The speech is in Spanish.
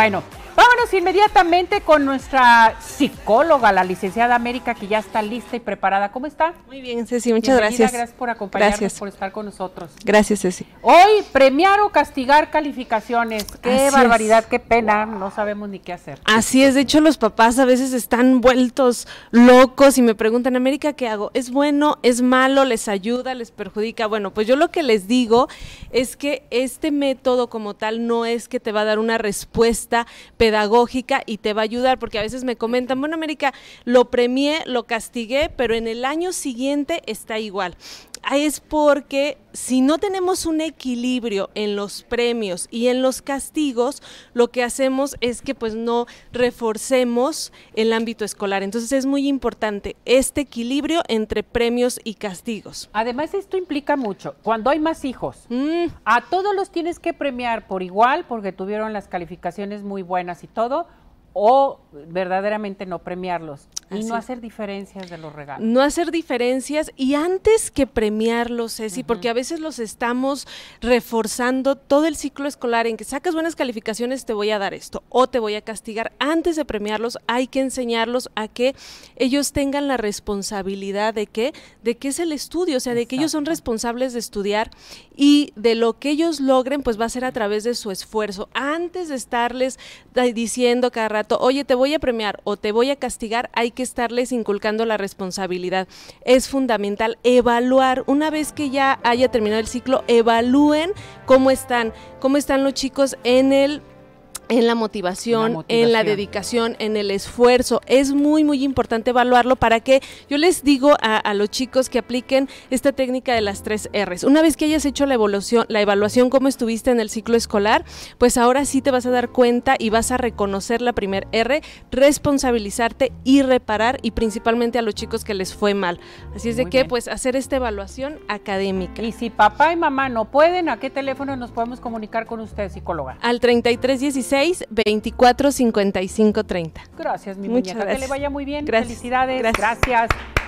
Bueno, inmediatamente con nuestra psicóloga, la licenciada América, que ya está lista y preparada. ¿Cómo está? Muy bien, Ceci, muchas gracias. Gracias por acompañarnos, por estar con nosotros. Gracias, Ceci. Hoy, premiar o castigar calificaciones. Qué barbaridad, qué pena, no sabemos ni qué hacer. Así es, de hecho los papás a veces están vueltos locos y me preguntan, América, ¿qué hago? ¿Es bueno? ¿Es malo? ¿Les ayuda? ¿Les perjudica? Bueno, pues yo lo que les digo es que este método como tal no es que te va a dar una respuesta pedagógica y te va a ayudar, porque a veces me comentan, bueno, América, lo premié, lo castigué, pero en el año siguiente está igual. Ah, es porque si no tenemos un equilibrio en los premios y en los castigos, lo que hacemos es que pues no reforcemos el ámbito escolar. Entonces es muy importante este equilibrio entre premios y castigos. Además esto implica mucho. Cuando hay más hijos, mm. a todos los tienes que premiar por igual porque tuvieron las calificaciones muy buenas y todo, o verdaderamente no premiarlos y no hacer diferencias de los regalos. No hacer diferencias y antes que premiarlos, Ceci, porque a veces los estamos reforzando todo el ciclo escolar en que sacas buenas calificaciones, te voy a dar esto o te voy a castigar. Antes de premiarlos hay que enseñarlos a que ellos tengan la responsabilidad de que, de qué es el estudio, o sea, de que ellos son responsables de estudiar y de lo que ellos logren, pues va a ser a través de su esfuerzo. Antes de estarles eh, diciendo cada rato, oye, te voy a premiar o te voy a castigar, hay que estarles inculcando la responsabilidad. Es fundamental evaluar, una vez que ya haya terminado el ciclo, evalúen cómo están, cómo están los chicos en el en la motivación, en la dedicación, en el esfuerzo. Es muy, muy importante evaluarlo para que yo les digo a, los chicos que apliquen esta técnica de las tres R's. Una vez que hayas hecho la evaluación, la evaluación cómo estuviste en el ciclo escolar, pues ahora sí te vas a dar cuenta y vas a reconocer la primer R, responsabilizarte y reparar y principalmente a los chicos que les fue mal. Así es de que pues hacer esta evaluación académica. Y si papá y mamá no pueden, ¿a qué teléfono nos podemos comunicar con usted, psicóloga? Al 3316 24 55 30. Gracias, mi Muchas Gracias. Que le vaya muy bien. Gracias. Felicidades. Gracias. gracias.